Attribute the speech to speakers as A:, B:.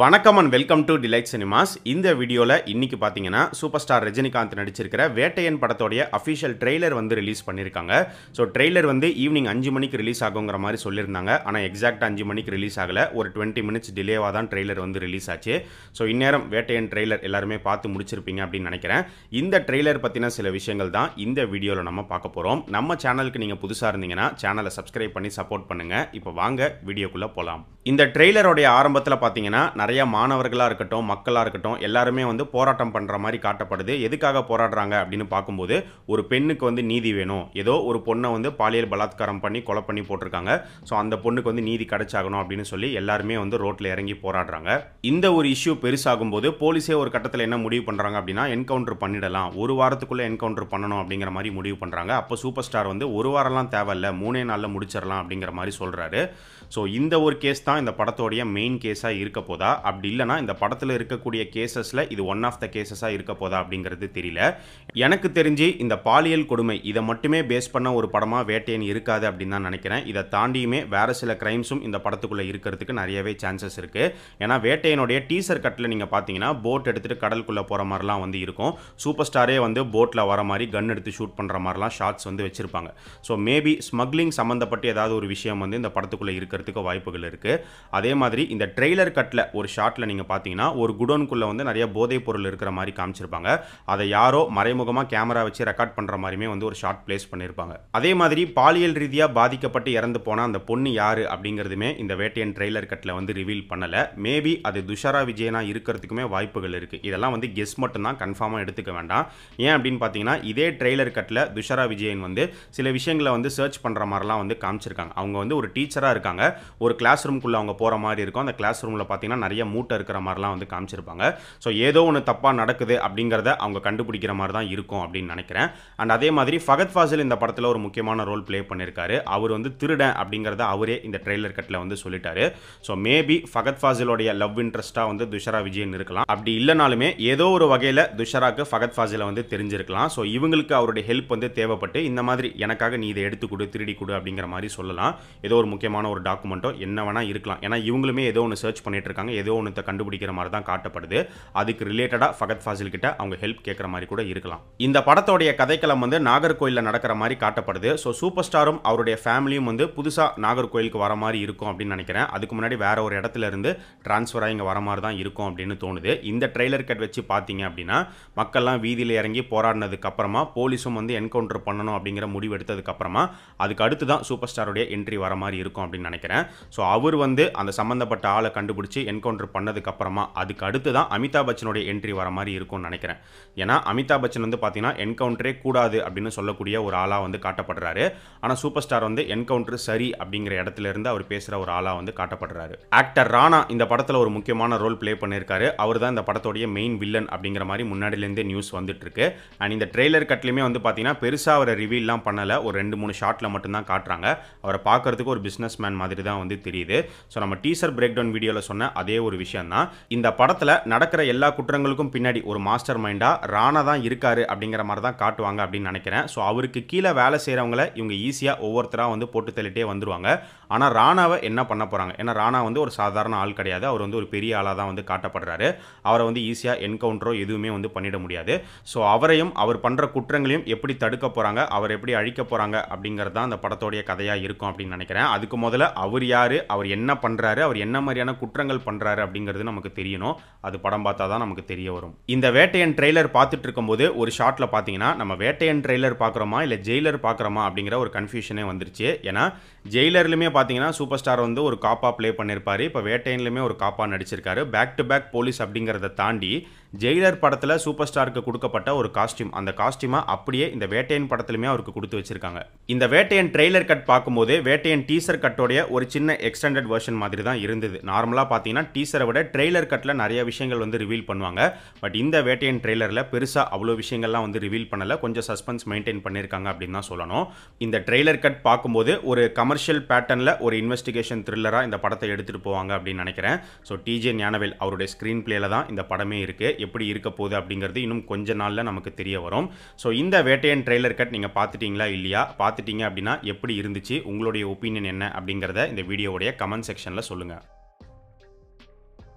A: வணக்கம் and welcome to Delight Cinemas இந்த வீடியோவில் இன்றைக்கி பார்த்தீங்கன்னா சூப்பர் ஸ்டார் ரஜினிகாந்த் நடிச்சிருக்கிற வேட்டையன் படத்தோடைய அஃபிஷியல் ட்ரெய்லர் வந்து ரிலீஸ் பண்ணியிருக்காங்க ஸோ ட்ரெய்லர் வந்து ஈவினிங் அஞ்சு மணிக்கு ரிலீஸ் ஆகுங்கிற மாதிரி சொல்லியிருந்தாங்க ஆனால் எக்ஸாக்ட் அஞ்சு மணிக்கு ரிலீஸ் ஆகலை ஒரு டுவெண்ட்டி மினிட்ஸ் டிலேவாக தான் ட்ரெய்லர் வந்து ரிலீஸ் ஆச்சு ஸோ இந்நேரம் வேட்டையன் ட்ரெய்லர் எல்லாருமே பார்த்து முடிச்சிருப்பீங்க அப்படின்னு நினைக்கிறேன் இந்த ட்ரெய்லர் பற்றின சில விஷயங்கள் தான் இந்த வீடியோவில் நம்ம பார்க்க போகிறோம் நம்ம சேனலுக்கு நீங்கள் புதுசாக இருந்தீங்கன்னா சேனலை சப்ஸ்கிரைப் பண்ணி சப்போர்ட் பண்ணுங்கள் இப்போ வாங்க வீடியோக்குள்ளே போகலாம் இந்த ட்ரெய்லருடைய ஆரம்பத்தில் பார்த்தீங்கன்னா நிறைய மாணவர்களாக இருக்கட்டும் மக்களாக இருக்கட்டும் எல்லாருமே வந்து போராட்டம் பண்ணுற மாதிரி காட்டப்படுது எதுக்காக போராடுறாங்க அப்படின்னு பார்க்கும்போது ஒரு பெண்ணுக்கு வந்து நீதி வேணும் ஏதோ ஒரு பொண்ணை வந்து பாலியல் பலாத்காரம் பண்ணி கொலை பண்ணி போட்டிருக்காங்க ஸோ அந்த பொண்ணுக்கு வந்து நீதி கிடைச்சாகணும் அப்படின்னு சொல்லி எல்லாருமே வந்து ரோட்டில் இறங்கி போராடுறாங்க இந்த ஒரு இஷ்யூ பெருசாகும் போது போலீஸே ஒரு கட்டத்தில் என்ன முடிவு பண்ணுறாங்க அப்படின்னா என்கவுண்டர் பண்ணிடலாம் ஒரு வாரத்துக்குள்ளே என்கவுண்டர் பண்ணணும் அப்படிங்கிற மாதிரி முடிவு பண்ணுறாங்க அப்போ சூப்பர் ஸ்டார் வந்து ஒரு வாரம்லாம் இல்லை மூணே நாளில் முடிச்சிடலாம் அப்படிங்கிற மாதிரி சொல்கிறாரு ஸோ இந்த ஒரு கேஸ் தான் இந்த படத்தோடைய மெயின் கேஸாக இருக்க போதா அப்படி இல்லைனா இந்த படத்தில் இருக்கக்கூடிய கேசஸில் இது ஒன் ஆஃப் த கேசஸாக இருக்க போதா அப்படிங்கிறது தெரியல எனக்கு தெரிஞ்சு இந்த பாலியல் கொடுமை இதை மட்டுமே பேஸ் பண்ண ஒரு படமாக வேட்டையன் இருக்காது அப்படின்னு தான் நினைக்கிறேன் இதை தாண்டியுமே வேறு சில கிரைம்ஸும் இந்த படத்துக்குள்ளே இருக்கிறதுக்கு நிறையவே சான்சஸ் இருக்குது ஏன்னா வேட்டையனுடைய டீசர் கட்டில் நீங்கள் பார்த்தீங்கன்னா போட் எடுத்துகிட்டு கடலுக்குள்ளே போகிற மாதிரிலாம் வந்து இருக்கும் சூப்பர் ஸ்டாரே வந்து போட்டில் வர மாதிரி கன் எடுத்து ஷூட் பண்ணுற மாதிரிலாம் ஷார்ட்ஸ் வந்து வச்சுருப்பாங்க ஸோ மேபி ஸ்மக்லிங் சம்பந்தப்பட்ட ஏதாவது ஒரு விஷயம் வந்து இந்த படத்துக்குள்ளே இருக்கிறதுக்கு வாய்ப்புகள் இருக்குது அதே மாதிரி இந்த ட்ரெய்லர் கட்டில் ஒரு ஷாட்டில் நீங்கள் பார்த்தீங்கன்னா ஒரு குடோனுக்குள்ளே வந்து நிறைய போதைப் பொருள் இருக்கிற மாதிரி காமிச்சிருப்பாங்க அதை யாரோ மறைமுகமாக கேமரா வச்சு ரெக்கார்ட் பண்ணுற மாதிரியுமே வந்து ஒரு ஷார்ட் பிளேஸ் பண்ணியிருப்பாங்க அதே மாதிரி பாலியல் ரீதியாக பாதிக்கப்பட்டு இறந்து போன அந்த பொண்ணு யார் அப்படிங்கிறதுமே இந்த வேட்டையன் ட்ரெய்லர் கட்டில் வந்து ரிவீல் பண்ணலை மேபி அது துஷாரா விஜயனா இருக்கிறதுக்குமே வாய்ப்புகள் இருக்குது இதெல்லாம் வந்து கெஸ் மட்டும்தான் கன்ஃபார்மாக எடுத்துக்க வேண்டாம் ஏன் அப்படின்னு பார்த்தீங்கன்னா இதே ட்ரெய்லர் கட்டில் துஷாரா விஜயன் வந்து சில விஷயங்களை வந்து சர்ச் பண்ணுற மாதிரிலாம் வந்து காமிச்சிருக்காங்க அவங்க வந்து ஒரு டீச்சராக இருக்காங்க ஒரு கிளாஸ் ரூம்குள்ளே அவங்க போகிற மாதிரி இருக்கும் அந்த கிளாஸ் ரூமில் பார்த்தீங்கன்னா நிறைய மூட்டை இருக்கிற மாதிரிலாம் வந்து காமிச்சிருப்பாங்க ஸோ ஏதோ ஒன்று தப்பாக நடக்குது அப்படிங்கிறத அவங்க கண்டுபிடிக்கிற மாதிரி தான் இருக்கும் அப்படின்னு நினைக்கிறேன் அண்ட் அதே மாதிரி ஃபகத் ஃபாசில் இந்த படத்தில் ஒரு முக்கியமான ரோல் ப்ளே பண்ணியிருக்காரு அவர் வந்து திருடன் அப்படிங்கிறத அவரே இந்த ட்ரெய்லர் கட்டில் வந்து சொல்லிட்டாரு ஸோ மேபி ஃபகத் ஃபாசிலோடைய லவ் இன்ட்ரெஸ்ட்டாக வந்து துஷரா விஜயன் இருக்கலாம் அப்படி இல்லைனாலுமே ஏதோ ஒரு வகையில் துஷராக்கு ஃபகத் ஃபாசிலை வந்து தெரிஞ்சிருக்கலாம் ஸோ இவங்களுக்கு அவருடைய ஹெல்ப் வந்து தேவைப்பட்டு இந்த மாதிரி எனக்காக நீ இதை எடுத்து கொடு திருடி கொடு அப்படிங்கிற மாதிரி சொல்லலாம் ஏதோ ஒரு முக்கியமான ஒரு டாக்குமெண்ட்டோ என்ன வேணால் இருக்கலாம் ஏன்னா இவங்களுமே ஏதோ ஒன்று சர்ச் பண்ணிட்டு இருக்காங்க ஏதோ ஒன்றத்தை கண்டுபிடிக்கிற மாதிரி தான் காட்டப்படுது அதுக்கு ரிலேட்டடாக ஃபகத் ஃபாசில் கிட்ட அவங்க ஹெல்ப் கேட்குற மாதிரி கூட இருக்கலாம் இந்த படத்தோடைய கதைக்களம் வந்து நாகர்கோயிலில் நடக்கிற மாதிரி காட்டப்படுது ஸோ சூப்பர் ஸ்டாரும் அவருடைய ஃபேமிலியும் வந்து புதுசாக நாகர்கோயிலுக்கு வர மாதிரி இருக்கும் அப்படின்னு நினைக்கிறேன் அதுக்கு முன்னாடி வேற ஒரு இடத்துல இருந்து டிரான்ஸ்ஃபராக இங்கே வர மாதிரி தான் இருக்கும் அப்படின்னு தோணுது இந்த ட்ரெய்லர் கட் வச்சு பார்த்தீங்க அப்படின்னா மக்கள்லாம் வீதியில் இறங்கி போராடினதுக்கு அப்புறமா போலீஸும் வந்து என்கவுண்டர் பண்ணணும் அப்படிங்கிற முடிவு எடுத்ததுக்கப்புறமா அதுக்கு அடுத்து தான் சூப்பர் ஸ்டாருடைய என்ட்ரி வர மாதிரி இருக்கும் அப்படின்னு நினைக்கிறேன் ஸோ அவர் வந்து அந்த சம்மந்தப்பட்ட ஆளை கண்டுபிடிச்சி என்கவுண்டர் என்கவுண்டர் அப்புறமா அதுக்கு அடுத்து தான் அமிதாப் பச்சனுடைய என்ட்ரி வர மாதிரி இருக்கும்னு நினைக்கிறேன் ஏன்னா அமிதாப் பச்சன் வந்து பார்த்தீங்கன்னா என்கவுண்டரே கூடாது அப்படின்னு சொல்லக்கூடிய ஒரு ஆளாக வந்து காட்டப்படுறாரு ஆனால் சூப்பர் ஸ்டார் வந்து என்கவுண்டர் சரி அப்படிங்கிற இடத்துல இருந்து அவர் பேசுகிற ஒரு ஆளாக வந்து காட்டப்படுறாரு ஆக்டர் ராணா இந்த படத்தில் ஒரு முக்கியமான ரோல் பிளே பண்ணியிருக்காரு அவர் தான் இந்த படத்தோடைய மெயின் வில்லன் அப்படிங்கிற மாதிரி முன்னாடிலேருந்தே நியூஸ் வந்துட்டு இருக்கு அண்ட் இந்த ட்ரெய்லர் கட்லையுமே வந்து பார்த்தீங்கன்னா பெருசாக அவரை ரிவீல்லாம் பண்ணலை ஒரு ரெண்டு மூணு மட்டும் மட்டும்தான் காட்டுறாங்க அவரை பார்க்கறதுக்கு ஒரு பிஸ்னஸ் மேன் மாதிரி தான் வந்து தெரியுது ஸோ நம்ம டீசர் பிரேக் டவுன் வீடியோவில் சொன்ன அதே ஒரு விஷயம் தான் இந்த படத்தில் நடக்கிற எல்லா குற்றங்களுக்கும் பின்னாடி ஒரு மாஸ்டர் மைண்டாக ராணா தான் இருக்காரு அப்படிங்கிற மாதிரி தான் காட்டுவாங்க அப்படின்னு நினைக்கிறேன் ஸோ அவருக்கு கீழே வேலை செய்கிறவங்கள இவங்க ஈஸியாக ஒவ்வொருத்தராக வந்து போட்டு தள்ளிட்டே வந்துருவாங்க ஆனால் ராணாவை என்ன பண்ண போகிறாங்க ஏன்னா ராணா வந்து ஒரு சாதாரண ஆள் கிடையாது அவர் வந்து ஒரு பெரிய ஆளாக தான் வந்து காட்டப்படுறாரு அவரை வந்து ஈஸியாக என்கவுண்டரோ எதுவுமே வந்து பண்ணிட முடியாது ஸோ அவரையும் அவர் பண்ணுற குற்றங்களையும் எப்படி தடுக்க போகிறாங்க அவர் எப்படி அழிக்க போகிறாங்க அப்படிங்கிறது தான் அந்த படத்தோடைய கதையாக இருக்கும் அப்படின்னு நினைக்கிறேன் அதுக்கு முதல்ல அவர் யார் அவர் என்ன பண்ணுறாரு அவர் என்ன மாதிரியான குற்றங்கள் பண்ணுறாரு பண்ணுறாரு அப்படிங்கிறது நமக்கு தெரியணும் அது படம் பார்த்தா தான் நமக்கு தெரிய வரும் இந்த வேட்டையன் ட்ரெய்லர் பார்த்துட்டு இருக்கும்போது ஒரு ஷார்ட்டில் பார்த்தீங்கன்னா நம்ம வேட்டையன் ட்ரெய்லர் பார்க்குறோமா இல்லை ஜெயிலர் பார்க்குறோமா அப்படிங்கிற ஒரு கன்ஃபியூஷனே வந்துருச்சு ஏன்னா ஜெயிலர்லுமே பார்த்தீங்கன்னா சூப்பர் ஸ்டார் வந்து ஒரு காப்பாக ப்ளே பண்ணியிருப்பார் இப்போ வேட்டையன்லுமே ஒரு காப்பாக நடிச்சிருக்காரு பேக் டு பேக் போலீஸ் அப்படிங்கிறத தாண்டி ஜெயிலர் படத்தில் சூப்பர் ஸ்டாருக்கு கொடுக்கப்பட்ட ஒரு காஸ்டியூம் அந்த காஸ்டியூமை அப்படியே இந்த வேட்டையன் படத்துலையுமே அவருக்கு கொடுத்து வச்சிருக்காங்க இந்த வேட்டையன் ட்ரெய்லர் கட் பார்க்கும்போது வேட்டையன் டீசர் கட்டோடைய ஒரு சின்ன எக்ஸ்டெண்டட் வெர்ஷன் மாதிரி தான் இருந்தது நார்மலாக பார்த்தீங்கன்னா டீசரை விட ட்ரெய்லர் கட்டில் நிறைய விஷயங்கள் வந்து ரிவீல் பண்ணுவாங்க பட் இந்த வேட்டையன் ட்ரெய்லரில் பெருசாக அவ்வளோ விஷயங்கள்லாம் வந்து ரிவீல் பண்ணலை கொஞ்சம் சஸ்பென்ஸ் மெயின்டைன் பண்ணியிருக்காங்க அப்படின்னு தான் சொல்லணும் இந்த ட்ரெய்லர் கட் பார்க்கும்போது ஒரு கமர்ஷியல் பேட்டர்னில் ஒரு இன்வெஸ்டிகேஷன் த்ரில்லராக இந்த படத்தை எடுத்துகிட்டு போவாங்க அப்படின்னு நினைக்கிறேன் ஸோ டிஜே ஞானவேல் அவருடைய ஸ்க்ரீன் பிளேயில் தான் இந்த படமே இருக்குது எப்படி இருக்க போகுது அப்படிங்கிறது இன்னும் கொஞ்ச நாளில் நமக்கு தெரிய வரும் ஸோ இந்த வேட்டையன் ட்ரெய்லர் கட் நீங்கள் பார்த்துட்டிங்களா இல்லையா பார்த்துட்டீங்க அப்படின்னா எப்படி இருந்துச்சு உங்களுடைய ஒப்பீனியன் என்ன அப்படிங்கிறத இந்த வீடியோவுடைய கமெண்ட் செக்ஷனில் சொல்லுங்கள்